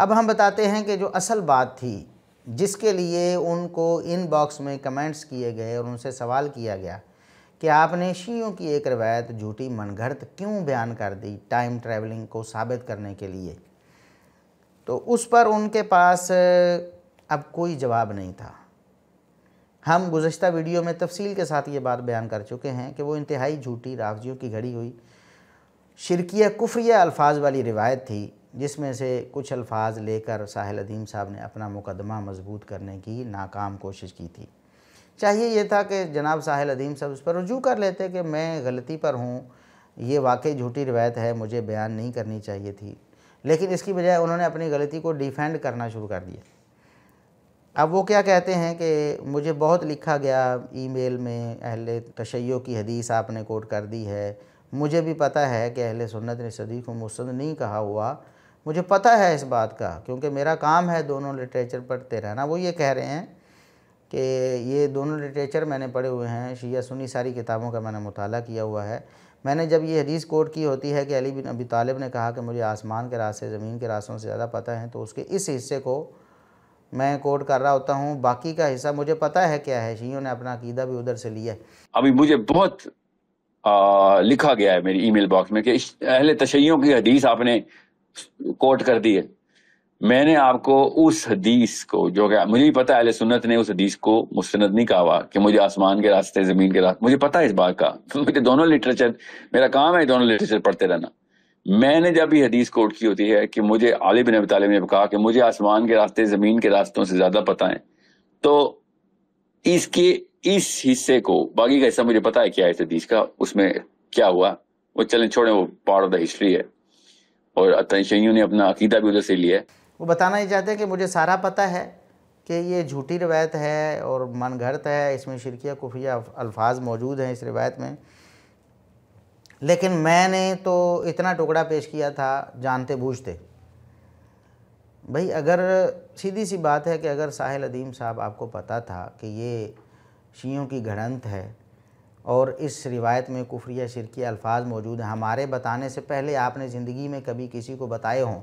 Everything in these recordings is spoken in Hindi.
अब हम बताते हैं कि जो असल बात थी जिसके लिए उनको इन बॉक्स में कमेंट्स किए गए और उनसे सवाल किया गया कि आपने शीयों की एक रवायत झूठी मनगढ़ंत क्यों बयान कर दी टाइम ट्रैवलिंग को साबित करने के लिए तो उस पर उनके पास अब कोई जवाब नहीं था हम गुज्त वीडियो में तफसील के साथ ये बात बयान कर चुके हैं कि वो इंतहाई झूठी रावजियों की घड़ी हुई शिरकिया कुफ्रिया अल्फाज वाली रिवायत थी जिसमें से कुछ अल्फाज लेकर साहिल अदीम साहब ने अपना मुकदमा मजबूत करने की नाकाम कोशिश की थी चाहिए यह था कि जनाब साहिल अदीम साहब उस पर रजू कर लेते कि मैं गलती पर हूँ ये वाकई झूठी रवायत है मुझे बयान नहीं करनी चाहिए थी लेकिन इसकी बजाय उन्होंने अपनी गलती को डिफेंड करना शुरू कर दिया अब वो क्या कहते हैं कि मुझे बहुत लिखा गया ईमेल में अहल तशैय की हदीस आपने कोट कर दी है मुझे भी पता है कि अहल सुन्नत ने सदी को नहीं कहा हुआ मुझे पता है इस बात का क्योंकि मेरा काम है दोनों लिटरेचर पढ़ते रहना वो ये कह रहे हैं कि ये दोनों लिटरेचर मैंने पढ़े हुए हैं शिया सुनी सारी किताबों का मैंने मुताल किया हुआ है मैंने जब ये हदीस कोट की होती है कि अली बिन अबी तालिब ने कहा कि मुझे आसमान के रास्ते ज़मीन के रास्तों से ज़्यादा पता है तो उसके इस हिस्से को मैं कोट कर रहा होता हूँ बाकी का हिस्सा मुझे पता है क्या है शीयों ने अपना अकीदा भी उधर से लिया अभी मुझे बहुत आ, लिखा गया है मेरी ईमेल बॉक्स में कि अहले तशैयों की हदीस आपने कोट कर दिए मैंने आपको उस हदीस को जो क्या मुझे भी पता है सुन्नत ने उस हदीस को मुस्तनद नहीं कहा कि मुझे आसमान के रास्ते जमीन के रास्ते मुझे पता है इस बात का मुझे तो दोनों लिटरेचर मेरा काम है दोनों लिटरेचर पढ़ते रहना मैंने जब भी हदीस कोट की होती है कि मुझे आलिब नबी तालिब ने कहा कि मुझे आसमान के रास्ते जमीन के रास्तों से ज्यादा पता है तो इसके इस हिस्से को बाकी का हिस्सा मुझे पता है क्या है इस हदीस का उसमें क्या हुआ वो चलें छोड़े वो पार्ट ऑफ द हिस्ट्री है और तनशैयों ने अपना अकीदा भी उधर से लिया है वो बताना ही चाहते हैं कि मुझे सारा पता है कि ये झूठी रवायत है और मन घरत है इसमें शिरकिया खुफिया अल्फाज मौजूद हैं इस रिवायत में लेकिन मैंने तो इतना टुकड़ा पेश किया था जानते बूझते भाई अगर सीधी सी बात है कि अगर साहिल अदीम साहब आपको पता था कि ये शीयों की घड़ंत है और इस रिवायत में कुफरिया शिरकी अल्फाज मौजूद हैं हमारे बताने से पहले आपने ज़िंदगी में कभी किसी को बताए हों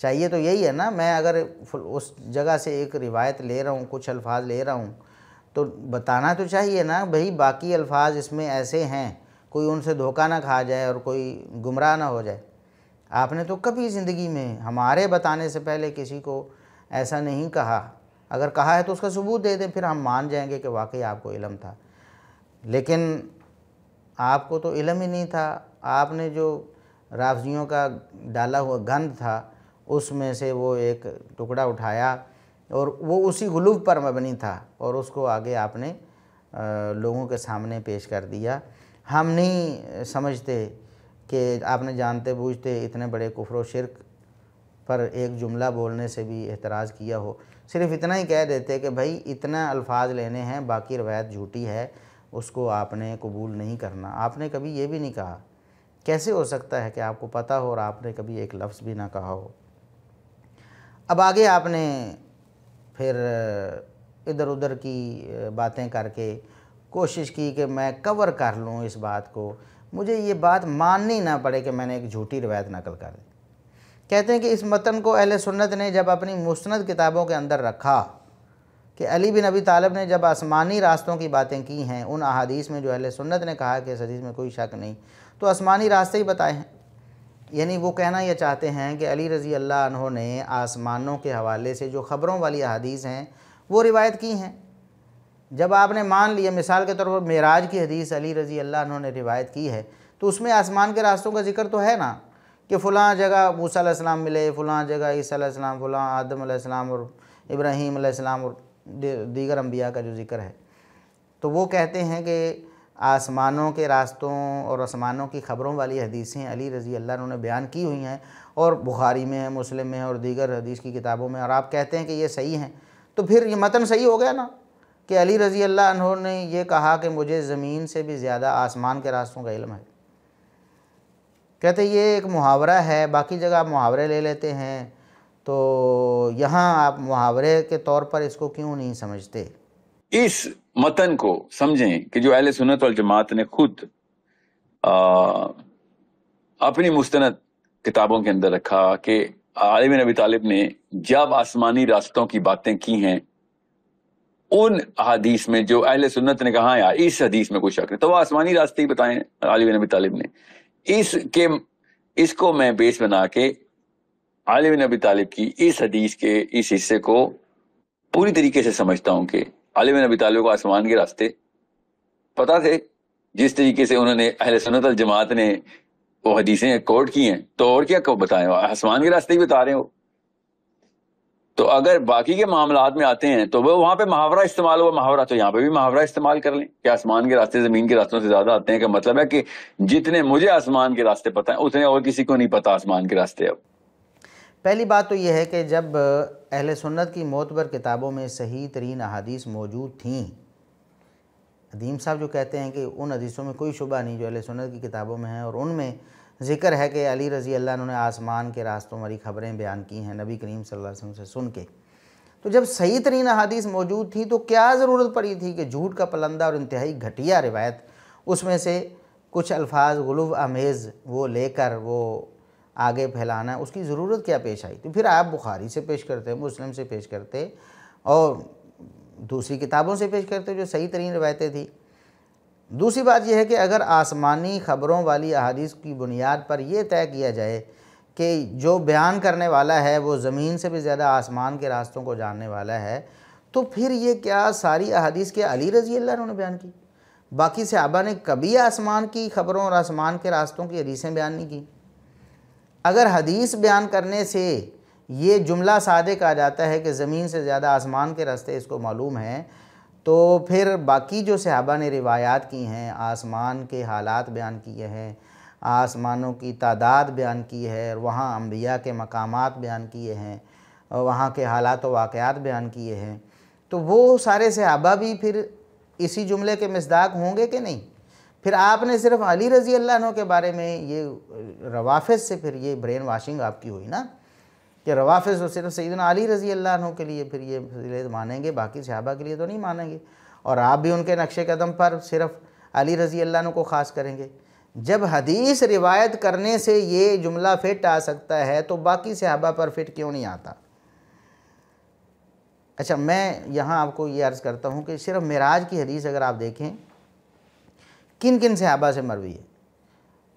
चाहिए तो यही है ना मैं अगर उस जगह से एक रिवायत ले रहा हूँ कुछ अल्फाज ले रहा हूँ तो बताना तो चाहिए ना भाई बाकी अल्फाज इसमें ऐसे हैं कोई उनसे धोखा ना खा जाए और कोई गुमराह ना हो जाए आपने तो कभी ज़िंदगी में हमारे बताने से पहले किसी को ऐसा नहीं कहा अगर कहा है तो उसका सबूत दे दें फिर हम मान जाएंगे कि वाकई आपको इलम था लेकिन आपको तो इलम ही नहीं था आपने जो राफजियों का डाला हुआ गंध था उसमें से वो एक टुकड़ा उठाया और वो उसी गुलूब पर मबनी था और उसको आगे आपने लोगों के सामने पेश कर दिया हम नहीं समझते कि आपने जानते बूझते इतने बड़े कुफर शिरक पर एक जुमला बोलने से भी एतराज़ किया हो सिर्फ इतना ही कह देते कि भाई इतना अल्फाज लेने हैं बाकी रवायत झूठी है उसको आपने कबूल नहीं करना आपने कभी ये भी नहीं कहा कैसे हो सकता है कि आपको पता हो और आपने कभी एक लफ्ज़ भी ना कहा हो अब आगे आपने फिर इधर उधर की बातें करके कोशिश की कि मैं कवर कर लूँ इस बात को मुझे ये बात माननी ना पड़े कि मैंने एक झूठी रवायत नकल कर दी कहते हैं कि इस मतन को अहल सुन्नत ने जब अपनी मुस्ंद किताबों के अंदर रखा कि अली बिन अबी तालब ने जब आसमानी रास्तों की बातें की हैं उन अहादीस में जो अहल सुन्नत ने कहा कि इस हदीस में कोई शक नहीं तो आसमानी रास्ते ही बताए हैं यानी वो कहना यह चाहते हैं कि अली रज़ी अल्लाह अनहों ने आसमानों के हवाले से जो ख़बरों वाली अदीस हैं वो रिवायत की हैं जब आपने मान लिया मिसाल के तौर पर मेराज की हदीस अली रज़ी अल्लाह उन्होंने ने रिवायत की है तो उसमें आसमान के रास्तों का जिक्र तो है ना कि फ़लाँ जगह मूसा मिले फ़लाँ जगह ईसा फ़लाँ आदम और इब्राहीम और दीगर अम्बिया का जो ज़िक्र है तो वो कहते हैं कि आसमानों के रास्तों और आसमानों की ख़बरों वाली हदीसें अली रज़ी अल्लाह उन्होंने बयान की हुई हैं और बुखारी में है मुस्लिम में है और दीगर हदीस की किताबों में और आप कहते हैं कि ये सही हैं तो फिर ये मतन सही हो गया ना कि अली रज़ी अल्लाह उन्होंने ये कहा कि मुझे ज़मीन से भी ज़्यादा आसमान के रास्तों का इल्म है कहते ये एक मुहावरा है बाकी जगह आप मुहावरे ले लेते हैं तो यहाँ आप मुहावरे के तौर पर इसको क्यों नहीं समझते इस मतन को समझें कि जो अहले सुन्नत और जमात ने खुद आ, अपनी मुस्तनद किताबों के अंदर रखा कि आलिम नबी तालिब ने जब आसमानी रास्तों की बातें की हैं उन हदीस में जो अहले सुन्नत ने कहा यार इस हदीस में कोई शक नहीं तो वह आसमानी रास्ते ही बताएं आलिम नबी तालिब ने इसके इसको मैं बेस बना के आलिम नबी तालिब की इस हदीस के इस हिस्से को पूरी तरीके से समझता हूं कि आलिम नबी तालिब को आसमान के रास्ते पता थे जिस तरीके से उन्होंने अहल सुनत अल जमात ने वो हदीसें कोट की हैं तो और क्या कब बताए आसमान के रास्ते ही बता रहे हो तो अगर बाकी के मामला में आते हैं तो वह वहां पर मुहावरा इस्तेमाल हुआ मुहावरा तो यहाँ पे भी मुहावरा इस्तेमाल कर लें कि आसमान के रास्ते जमीन के रास्तों से ज्यादा आते हैं का मतलब है कि जितने मुझे आसमान के रास्ते पता है उतने और किसी को नहीं पता आसमान के रास्ते अब पहली बात तो यह है कि जब अहल सुन्नत की मोतबर किताबों में सही तरीन अहादीस मौजूद थीं अदीम साहब जो कहते हैं कि उन हदीसों में कोई शुबा नहीं जो अहल सुन्नत की किताबों में है और उनमें ज़िक्र है कि अली रज़ी अल्लाह उन्होंने आसमान के रास्तों वाली ख़बरें बयान की हैं नबी करीम सल्लल्लाहु अलैहि वसल्लम से सुन के तो जब सही तरीन अहदीस मौजूद थी तो क्या ज़रूरत पड़ी थी कि झूठ का पलंदा और इंतहाई घटिया रिवायत उसमें से कुछ अल्फाज गलूब आमेज़ वो लेकर वो आगे फैलाना उसकी ज़रूरत क्या पेश आई तो फिर आप बुखारी से पेश करते मुस्लिम से पेश करते और दूसरी किताबों से पेश करते जो सही तरीन रवायतें थी दूसरी बात यह है कि अगर आसमानी ख़बरों वाली अहादीस की बुनियाद पर यह तय किया जाए कि जो बयान करने वाला है वो ज़मीन से भी ज़्यादा आसमान के रास्तों को जानने वाला है तो फिर ये क्या सारी अहादीस के अली रजी अल्लाह ने बयान की बाकी सहाबा ने कभी आसमान की ख़बरों और आसमान के रास्तों की हदीसें बयान नहीं की अगर हदीस बयान करने से ये जुमला सादे कहा जाता है कि ज़मीन से ज़्यादा आसमान के रास्ते इसको मालूम है तो फिर बाकी जो सहाबा ने रिवायात की हैं आसमान के हालात बयान किए हैं आसमानों की तादाद बयान की है और वहाँ अम्बिया के मकाम बयान किए हैं और वहाँ के हालात व वाक़ात बयान किए हैं तो वो सारे सहाबा भी फिर इसी जुमले के मजदाक होंगे कि नहीं फिर आपने सिर्फ अली रज़ी अल्लाह के बारे में ये रवाफ़ से फिर ये ब्रेन वाशिंग आपकी हुई ना कि रवाफ़ तो सिर्फ सईदना अली रज़ी अल्लाह के लिए फिर ये फजीलत मानेंगे बाकी सहाबा के लिए तो नहीं मानेंगे और आप भी उनके नक्श कदम पर सिर्फ अली रज़ी अल्लाह को ख़ास करेंगे जब हदीस रिवायत करने से ये जुमला फिट आ सकता है तो बाकी सहाबा पर फिट क्यों नहीं आता अच्छा मैं यहाँ आपको ये अर्ज़ करता हूँ कि सिर्फ मराज की हदीस अगर आप देखें किन किन सहाबा से मरवी है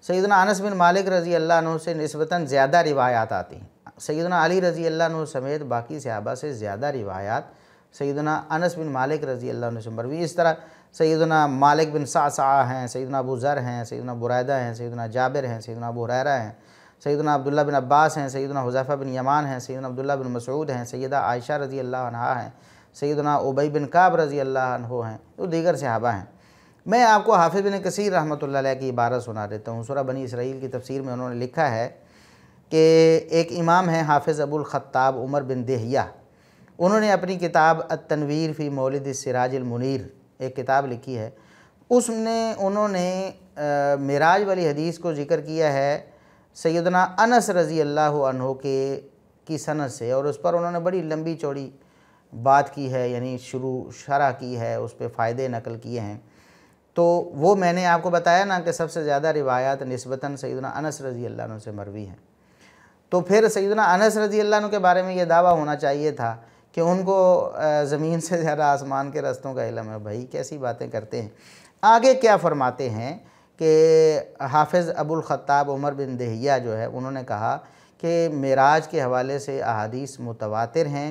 सैदना अनस बिन मालिक रज़ी अल्लाह से नस्बता ज़्यादा रिवायात आती हैं सैदना अली रज़ी अल्लाह समेत बाकी सहाबा से ज़्यादा रिवायात सैदना अनस बिन मालिक रज़ी अल्लाह से मरवी इस तरह सैदना मालिक बिन सासा हैं सैदना अबू ज़र हैं सैदना बुरैदा हैं सैदना जाबिर हैं सैदना अबू रैरा हैं सैदना अब्दुल्ला बिन अब्बास हैं सैदना हुजाफ़ा बिन यमान हैं सैदना अब्दुल्ला बिन मसूद हैं सैदा आयशा रज़ी अल्लाह हैं सैदना उबई बिन काब रज़ी अल्लाह हैं तो दीगर सहाबा हैं मैं आपको हाफिज़ बिन कसीर रहमत की इबारत सुना देता हूँ सुरा बनी इसराइल की तफसीर में उन्होंने लिखा है कि एक इमाम है हाफिज़ अबुल ख़ताब उमर बिन दहिया उन्होंने अपनी किताब तनवीर फ़ी मौलद सिराज मुनीर एक किताब लिखी है उसने उन्होंने मराज वाली हदीस को जिक्र किया है सैदना अनस रज़ी अल्लाह के की सनत से और उस पर उन्होंने बड़ी लंबी चौड़ी बात की है यानी शुरू शरा की है उस पर फ़ायदे नकल किए हैं तो वो मैंने आपको बताया ना कि सबसे ज़्यादा रिवायात नस्बता सईदना अनस रज़ी अल्लाह से मरवी हैं तो फिर सईदना अनस रज़ी अल्लाह के बारे में ये दावा होना चाहिए था कि उनको ज़मीन से ज़्यादा आसमान के रस्तों का इलम है भाई कैसी बातें करते हैं आगे क्या फ़रमाते हैं कि हाफिज़ अबुल ख़त्ताब उमर बिन दहिया जो है उन्होंने कहा कि मेराज के हवाले से अहादीस मुतवातिर हैं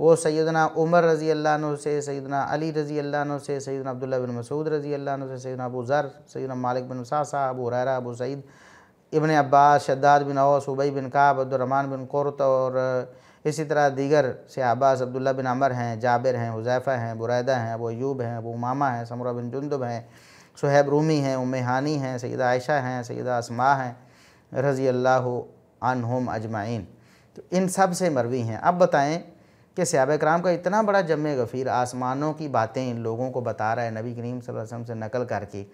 वो सैदना उमर रज़ी अल्लाह से सैदना अली रज़ी अल्लाह से सैदना अब्दुल्ला बिन मसूद रज़ी अल्लाह से सैदना अबू ज़र सैदना मालिक बिन सासा अबू रैरा अबू सईद इबन अब्बास शद्दाद बिन औस उबई बिन काब अब्दुलरमान बिन कुरत और इसी तरह दीगर से अब्बास अब्दुल्ला बिन अमर हैं जाबिर हैं हुजैफ़ा हैं बुरैदा हैं अबू यूब हैं अबू मामा हैं समरा बिन जुंदब हैं सुहैब रूमी हैं उम हानी हैं सैदा आयशा हैं सैदा असमा हैं रज़ी अल्लाह अनहुम अजमाइन तो इन सब से मरवी हैं अब बताएं कि सयाब कराम का इतना बड़ा जम गफ़ीर आसमानों की बातें इन लोगों को बता रहा है नबी करीम वसल्लम से नकल करके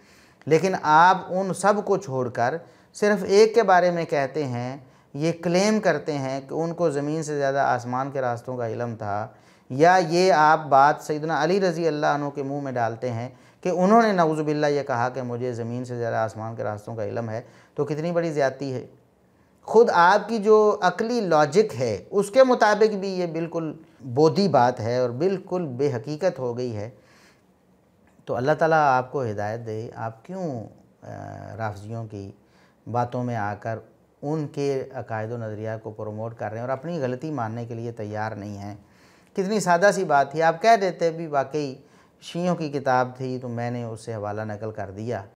लेकिन आप उन सब को छोड़कर सिर्फ़ एक के बारे में कहते हैं ये क्लेम करते हैं कि उनको ज़मीन से ज़्यादा आसमान के रास्तों का इलम था या ये आप बात सैदना अली रज़ी अल्लाह के मुँह में डालते हैं कि उन्होंने नवज़ुबिल्ला यह कहा कि मुझे ज़मीन से ज़्यादा आसमान के रास्तों का इलम है तो कितनी बड़ी ज़्यादती है ख़ुद आपकी जो अकली लॉजिक है उसके मुताबिक भी ये बिल्कुल बोधी बात है और बिल्कुल बेहकीकत हो गई है तो अल्लाह ताला आपको हिदायत दे आप क्यों राफजियों की बातों में आकर उनके अकायद नज़रिया को प्रमोट कर रहे हैं और अपनी गलती मानने के लिए तैयार नहीं हैं कितनी सादा सी बात थी आप कह देते भी वाकई शीयों की किताब थी तो मैंने उससे हवाला नकल कर दिया